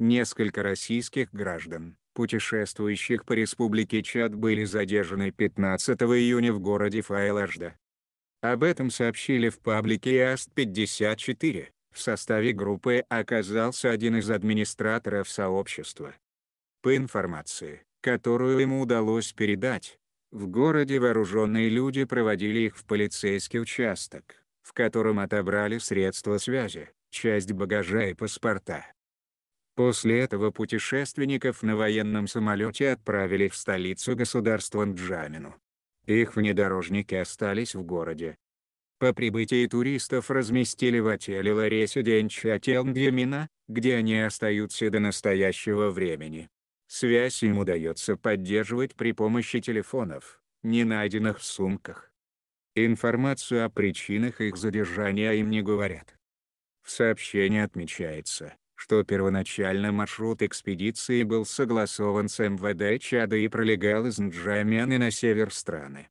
несколько российских граждан, путешествующих по республике Чад были задержаны 15 июня в городе Файлажда. Об этом сообщили в паблике АСТ-54, в составе группы оказался один из администраторов сообщества. По информации, которую ему удалось передать, в городе вооруженные люди проводили их в полицейский участок, в котором отобрали средства связи, часть багажа и паспорта. После этого путешественников на военном самолете отправили в столицу государства Нджамину. Их внедорожники остались в городе. По прибытии туристов разместили в отеле Ларесе Денчателнгемина, где они остаются до настоящего времени. Связь им удается поддерживать при помощи телефонов, не найденных в сумках. Информацию о причинах их задержания им не говорят. В сообщении отмечается, что первоначально маршрут экспедиции был согласован с МВД Чада и пролегал из Нджамена на север страны.